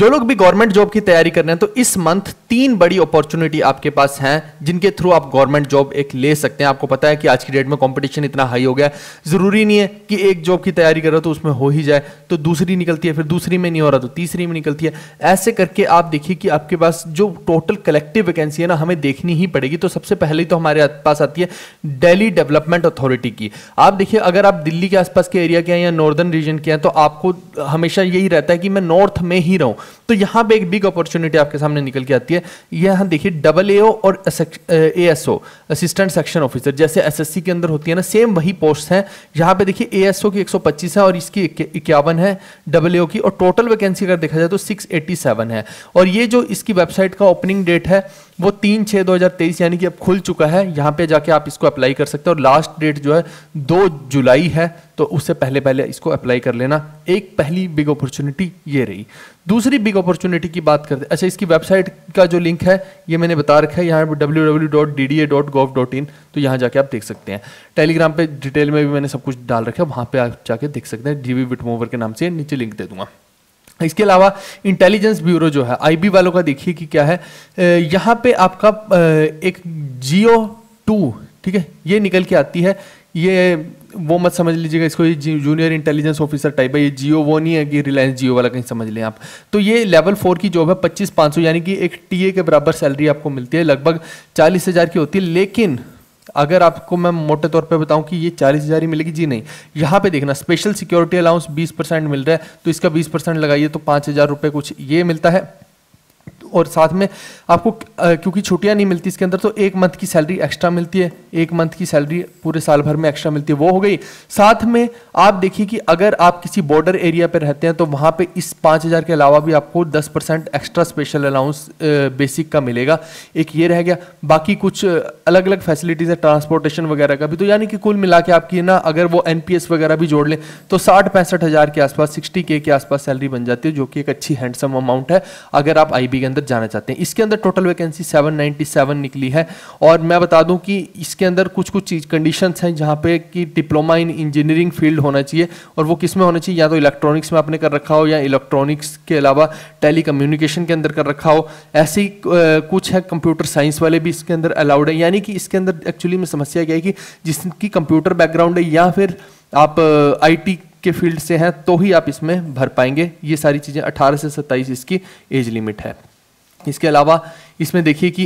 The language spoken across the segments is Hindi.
जो लोग भी गवर्नमेंट जॉब की तैयारी कर रहे हैं तो इस मंथ तीन बड़ी अपॉर्चुनिटी आपके पास हैं जिनके थ्रू आप गवर्नमेंट जॉब एक ले सकते हैं आपको पता है कि आज की डेट में कंपटीशन इतना हाई हो गया है जरूरी नहीं है कि एक जॉब की तैयारी कर रहे हो तो उसमें हो ही जाए तो दूसरी निकलती है फिर दूसरी में नहीं हो रहा तो तीसरी में निकलती है ऐसे करके आप देखिए कि आपके पास जो टोटल कलेक्टिव वैकेंसी है ना हमें देखनी ही पड़ेगी तो सबसे पहले तो हमारे पास आती है डेली डेवलपमेंट अथॉरिटी की आप देखिए अगर आप दिल्ली के आसपास के एरिया के हैं या नॉर्दर्न रीजन के हैं तो आपको हमेशा यही रहता है कि मैं नॉर्थ में ही रहूँ तो यहां पे एक बिग अपॉर्चुनिटी आपके सामने निकल के आती है यहां देखिए डबल ए और A S O assistant section officer जैसे एस एस सी के अंदर होती है ना सेम वही पोस्ट है यहां पर देखिए ए एस ओ की एक सौ पच्चीस है और इसकी इक्यावन है डबल ए की और टोटल वैकेंसी अगर देखा जाए तो सिक्स सेवन है और ये जो इसकी वेबसाइट का ओपनिंग डेट है वो तीन छः दो हज़ार तेईस यानी कि अब खुल चुका है यहाँ पे जाके आप इसको अप्लाई कर सकते हो और लास्ट डेट जो है दो जुलाई है तो उससे पहले पहले इसको अप्लाई कर लेना एक पहली बिग अपॉर्चुनिटी ये रही दूसरी बिग अपॉर्चुनिटी की बात करते अच्छा इसकी वेबसाइट का जो लिंक है ये मैंने बता रखा है यहाँ पर डब्ल्यू तो यहाँ जाके आप देख सकते हैं टेलीग्राम पे डिटेल में भी मैंने सब कुछ डाल रखा है वहाँ पे आप जाके देख सकते हैं जी विटमोवर के नाम से नीचे लिंक दे दूंगा इसके अलावा इंटेलिजेंस ब्यूरो जो है आईबी वालों का देखिए कि क्या है यहाँ पे आपका एक जियो टू ठीक है ये निकल के आती है ये वो मत समझ लीजिएगा इसको ये जूनियर इंटेलिजेंस ऑफिसर टाइप है ये जियो वो नहीं है कि रिलायंस जियो वाला कहीं समझ लें आप तो ये लेवल फोर की जॉब है पच्चीस पाँच सौ यानी कि एक टीए के बराबर सैलरी आपको मिलती है लगभग चालीस हज़ार की होती है लेकिन अगर आपको मैं मोटे तौर पे बताऊं कि ये चालीस हज़ार ही मिलेगी जी नहीं यहाँ पे देखना स्पेशल सिक्योरिटी अलाउंस बीस परसेंट मिल रहा है तो इसका बीस परसेंट लगाइए तो पाँच हज़ार रुपये कुछ ये मिलता है और साथ में आपको क्योंकि छुट्टियां नहीं मिलती इसके अंदर तो एक मंथ की सैलरी एक्स्ट्रा मिलती है एक मंथ की सैलरी पूरे साल भर में एक्स्ट्रा मिलती है वो हो गई साथ में आप देखिए कि अगर आप किसी बॉर्डर एरिया पर रहते हैं तो वहाँ पर इस पाँच हज़ार के अलावा भी आपको दस percent extra special allowance basic का मिलेगा एक ये रह गया बाकी कुछ अलग अलग फैसिलिटीज़ है ट्रांसपोर्टेशन वगैरह का भी तो यानी कि कुल मिला के आपकी ना अगर वो एन वगैरह भी जोड़ लें तो साठ पैंसठ हज़ार के आसपास सिक्सटी के आसपास सैलरी बन जाती है जो कि एक अच्छी हैंडसम अमाउंट है अगर आप आई के अंदर जाना चाहते हैं इसके अंदर टोटल वैकेंसी सेवन निकली है और मैं बता दूँ कि इसके अंदर कुछ कुछ चीज़ कंडीशन हैं जहाँ पे कि डिप्लोमा इन इंजीनियरिंग फील्ड होना चाहिए और वो किस में होना चाहिए या तो इलेक्ट्रॉनिक्स में आपने कर रखा हो या इलेक्ट्रॉनिक्स के अलावा टेली के अंदर कर रखा हो ऐसी कुछ है कंप्यूटर साइंस वाले भी इसके अंदर अलाउड है यानी यानी कि इसके अंदर एक्चुअली में समस्या क्या है कि जिसकी कंप्यूटर बैकग्राउंड है या फिर आप आईटी के फील्ड से हैं तो ही आप इसमें भर पाएंगे ये सारी चीज़ें 18 से 27 इसकी एज लिमिट है इसके अलावा इसमें देखिए कि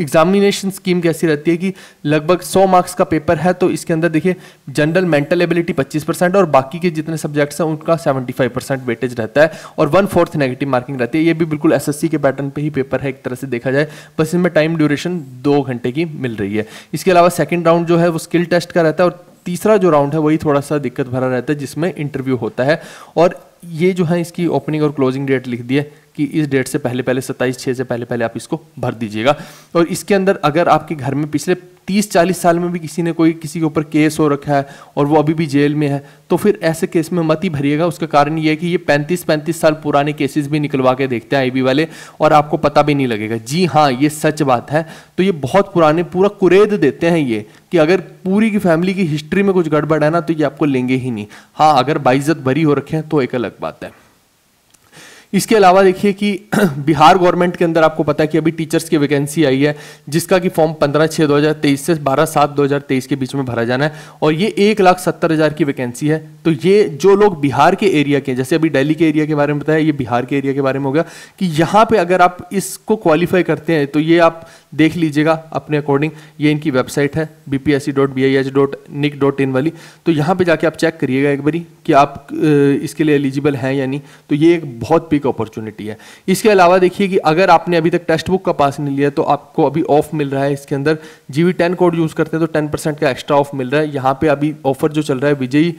एग्जामिनेशन स्कीम कैसी रहती है कि लगभग 100 मार्क्स का पेपर है तो इसके अंदर देखिए जनरल मेंटल एबिलिटी 25 परसेंट और बाकी के जितने सब्जेक्ट्स हैं उनका 75 परसेंट वेटेज रहता है और वन फोर्थ नेगेटिव मार्किंग रहती है ये भी बिल्कुल एसएससी के पैटर्न पे ही पेपर है एक तरह से देखा जाए बस इसमें टाइम ड्यूरेशन दो घंटे की मिल रही है इसके अलावा सेकेंड राउंड जो है वो स्किल टेस्ट का रहता है और तीसरा जो राउंड है वही थोड़ा सा दिक्कत भरा रहता है जिसमें इंटरव्यू होता है और ये जो है इसकी ओपनिंग और क्लोजिंग डेट लिख दी है कि इस डेट से पहले पहले सत्ताईस छः से पहले पहले आप इसको भर दीजिएगा और इसके अंदर अगर आपके घर में पिछले तीस चालीस साल में भी किसी ने कोई किसी के ऊपर केस हो रखा है और वो अभी भी जेल में है तो फिर ऐसे केस में मत ही भरिएगा उसका कारण ये है कि ये पैंतीस पैंतीस साल पुराने केसेस भी निकलवा के देखते हैं आई वाले और आपको पता भी नहीं लगेगा जी हाँ ये सच बात है तो ये बहुत पुराने पूरा कुरेद देते हैं ये कि अगर पूरी की फैमिली की हिस्ट्री में कुछ गड़बड़ है ना तो ये आपको लेंगे ही नहीं हाँ अगर बाइज्जत भरी हो रखे हैं तो एक अलग बात है इसके अलावा देखिए कि बिहार गवर्नमेंट के अंदर आपको पता है कि अभी टीचर्स की वैकेंसी आई है जिसका कि फॉर्म पंद्रह छः दो हज़ार तेईस से बारह सात दो हज़ार तेईस के बीच में भरा जाना है और ये एक लाख सत्तर हज़ार की वैकेंसी है तो ये जो लोग बिहार के एरिया के जैसे अभी दिल्ली के एरिया के बारे में बताया ये बिहार के एरिया के बारे में हो गया कि यहाँ पर अगर आप इसको क्वालिफाई करते हैं तो ये आप देख लीजिएगा अपने अकॉर्डिंग ये इनकी वेबसाइट है B P S C dot B I H dot nic dot in वाली तो यहाँ पे जाके आप चेक करिएगा एक बारी कि आप इसके लिए एलिजिबल हैं या नहीं तो ये एक बहुत बिग अपॉर्चुनिटी है इसके अलावा देखिए कि अगर आपने अभी तक टेक्स्ट बुक का पास नहीं लिया तो आपको अभी ऑफ मिल रहा है इसके अंदर G V ten code use करते हैं तो टेन परसेंट का एक्स्ट्रा ऑफ मिल रहा है यहाँ पर अभी ऑफर जो चल रहा है विजयी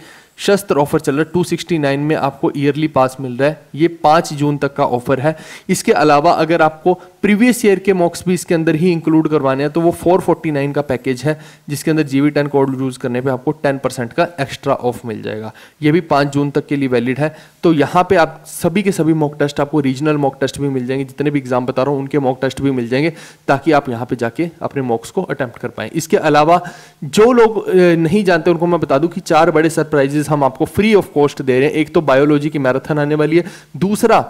शस्त्र ऑफर चल रहा है नाइन में आपको ईयरली पास मिल रहा है ये पाँच जून तक का ऑफर है इसके अलावा अगर आपको प्रीवियस ईयर के मॉक्स भी इसके अंदर ही इंक्लूड करवाने हैं तो वो 449 का पैकेज है जिसके अंदर G V ten code use करने पे आपको 10 परसेंट का एक्स्ट्रा ऑफ मिल जाएगा ये भी 5 जून तक के लिए वैलिड है तो यहाँ पे आप सभी के सभी मॉक टेस्ट आपको रीजनल मॉक टेस्ट भी मिल जाएंगे जितने भी एग्जाम बता रहा हूँ उनके मॉक टेस्ट भी मिल जाएंगे ताकि आप यहाँ पर जाके अपने मॉक्स को अटैम्प्ट कर पाएँ इसके अलावा जो लोग नहीं जानते उनको मैं बता दूँ कि चार बड़े सरप्राइजेज हम आपको फ्री ऑफ कॉस्ट दे रहे हैं एक तो बायोलॉजी की मैराथन आने वाली है दूसरा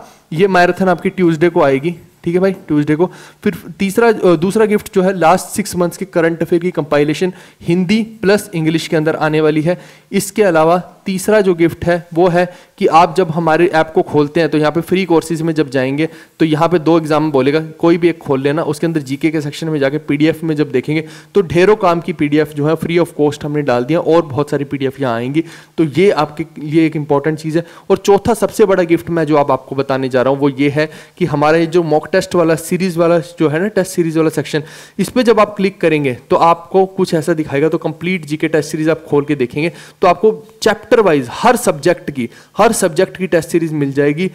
ये मैराथन आपकी ट्यूजडे को आएगी ठीक है भाई ट्यूजडे को फिर तीसरा दूसरा गिफ्ट जो है लास्ट सिक्स मंथ्स के करंट अफेयर की कंपाइलेशन हिंदी प्लस इंग्लिश के अंदर आने वाली है इसके अलावा तीसरा जो गिफ्ट है वो है कि आप जब हमारे ऐप को खोलते हैं तो यहाँ पे फ्री कोर्सेज में जब जाएंगे तो यहाँ पे दो एग्जाम बोलेगा कोई भी एक खोल लेना उसके अंदर जीके के सेक्शन में जाके पीडीएफ में जब देखेंगे तो ढेरों काम की पीडीएफ जो है फ्री ऑफ कॉस्ट हमने डाल दिया और बहुत सारी पीडीएफ यहाँ आएंगी तो ये आपके लिए एक इंपॉर्टेंट चीज़ है और चौथा सबसे बड़ा गिफ्ट मैं जो आप आपको बताने जा रहा हूँ वो ये है कि हमारे जो मॉक टेस्ट वाला सीरीज वाला जो है ना टेस्ट सीरीज वाला सेक्शन इस पर जब आप क्लिक करेंगे तो आपको कुछ ऐसा दिखाएगा तो कंप्लीट जीके टेस्ट सीरीज आप खोल के देखेंगे तो आपको चैप्टर वाइज हर सब्जेक्ट की हर सब्जेक्ट की टेस्ट सीरीज मिल जाएगी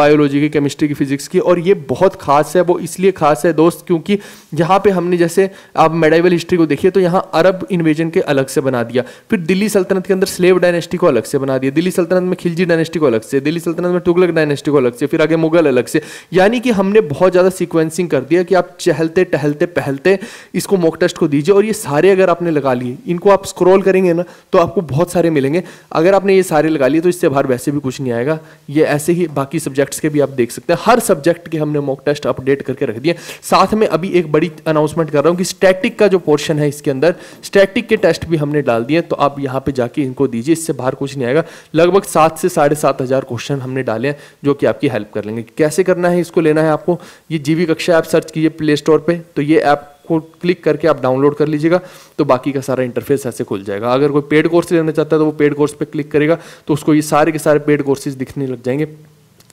बायोलॉजी की केमिस्ट्री की फिजिक्स की और ये बहुत खास है वो इसलिए खास है दोस्त क्योंकि यहाँ पे हमने जैसे आप मेडाइवल हिस्ट्री को देखिए तो यहाँ अरब इन्वेजन के अलग से बना दिया फिर दिल्ली सल्तनत के अंदर स्लेव डायनेस्टी को अलग से बना दिया दिल्ली सल्तनत में खिलजी डायनेस्टी को अलग से दिल्ली सल्तनत में तुगलक डायनेस्टी को अलग से फिर आगे मुगल अलग से यानी कि हमने बहुत ज़्यादा सीक्वेंसिंग कर दिया कि आप चहलते टहलते पहलते इसको मॉक टेस्ट को दीजिए और ये सारे अगर आपने लगा लिए इनको आप स्क्रॉल करेंगे ना तो आपको बहुत सारे मिलेंगे अगर आपने ये सारे लगा लिए तो इससे बाहर वैसे भी कुछ नहीं आएगा ये ऐसे ही बाकी सब्जेक्ट्स के भी आप देख सकते हैं हर सब्जेक्ट के हमने मॉक टेस्ट अपडेट करके रख दिए साथ में अभी एक बड़ी अनाउंसमेंट कर रहा हूँ कि स्टैटिक का जो पोर्शन है इसके अंदर स्टैटिक के टेस्ट भी हमने डाल दिए तो आप यहाँ पर जाके इनको दीजिए इससे बाहर कुछ नहीं आएगा लगभग सात से साढ़े क्वेश्चन हमने डाले हैं जो कि आपकी हेल्प कर लेंगे कैसे करना है इसको लेना है आपको ये जीवी कक्षा ऐप सर्च कीजिए प्ले स्टोर पर तो ये ऐप को क्लिक करके आप डाउनलोड कर लीजिएगा तो बाकी का सारा इंटरफेस ऐसे खुल जाएगा अगर कोई पेड कोर्स लेना चाहता है तो वो पेड कोर्स पर क्लिक करेगा तो उसको ये सारे के सारे पेड कोर्सेज दिखने लग जाएंगे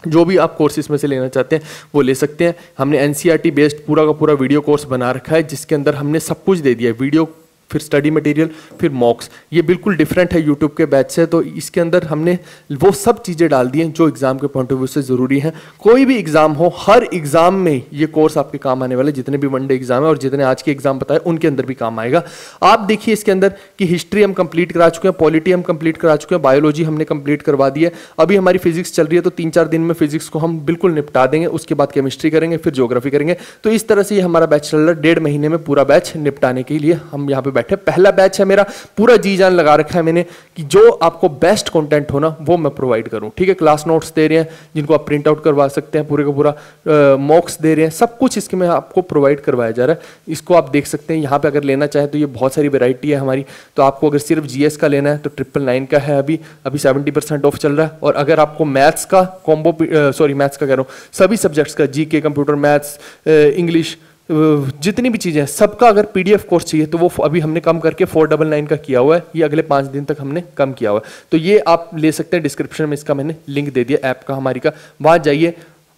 जो भी आप कोर्सेज में से लेना चाहते हैं वो ले सकते हैं हमने एन बेस्ड e पूरा का पूरा वीडियो कोर्स बना रखा है जिसके अंदर हमने सब कुछ दे दिया है वीडियो फिर स्टडी मटेरियल फिर मॉक्स ये बिल्कुल डिफरेंट है यूट्यूब के बैच से तो इसके अंदर हमने वो सब चीज़ें डाल दी हैं जो एग्ज़ाम के पॉइंट ऑफ व्यू से ज़रूरी हैं कोई भी एग्ज़ाम हो हर एग्ज़ाम में ये कोर्स आपके काम आने वाले जितने भी वनडे एग्ज़ाम है और जितने आज के एग्ज़ाम बताए उनके अंदर भी काम आएगा आप देखिए इसके अंदर कि हिस्ट्री हम कंप्लीट करा चुके हैं पॉलिटी हम कंप्लीट करा चुके हैं बायोलॉजी हमने कंप्लीट करवा दी है अभी हमारी फिजिक्स चल रही है तो तीन चार दिन में फिजिक्स को हम बिल्कुल निपटा देंगे उसके बाद केमिस्ट्री करेंगे फिर जोग्राफी करेंगे तो इस तरह से ये हमारा बैचलर डेढ़ महीने में पूरा बैच निपटाने के लिए हम यहाँ पे बैठे पहला बैच है मेरा पूरा जी जान लगा रखा है मैंने कि जो आपको बेस्ट कंटेंट ना वो मैं प्रोवाइड करूँ ठीक है क्लास नोट्स दे रहे हैं जिनको आप प्रिंट आउट करवा सकते हैं पूरे का पूरा मॉक्स दे रहे हैं सब कुछ इसके में आपको प्रोवाइड करवाया जा रहा है इसको आप देख सकते हैं यहाँ पर अगर लेना चाहें तो ये बहुत सारी वेरायटी है हमारी तो आपको अगर सिर्फ जी का लेना है तो ट्रिपल नाइन का है अभी अभी सेवेंटी परसेंट ऑफ चल रहा है और अगर आपको मैथ्स का कॉम्बो सॉरी मैथ्स का कह रहा हूँ सभी सब्जेक्ट्स का जी कंप्यूटर मैथ्स इंग्लिश जितनी भी चीज़ें हैं सबका अगर एफ कोर्स चाहिए तो वो अभी हमने कम करके फोर डबल नाइन का किया हुआ है ये अगले पाँच दिन तक हमने कम किया हुआ है तो ये आप ले सकते हैं डिस्क्रिप्शन में इसका मैंने लिंक दे दिया ऐप का हमारी का वहाँ जाइए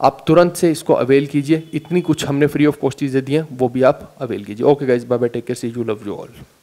आप तुरंत से इसको अवेल कीजिए इतनी कुछ हमने फ्री ऑफ कॉस्ट चीज़ें दी हैं वो भी आप अवेल कीजिए okay guys bye bye take care see you love you all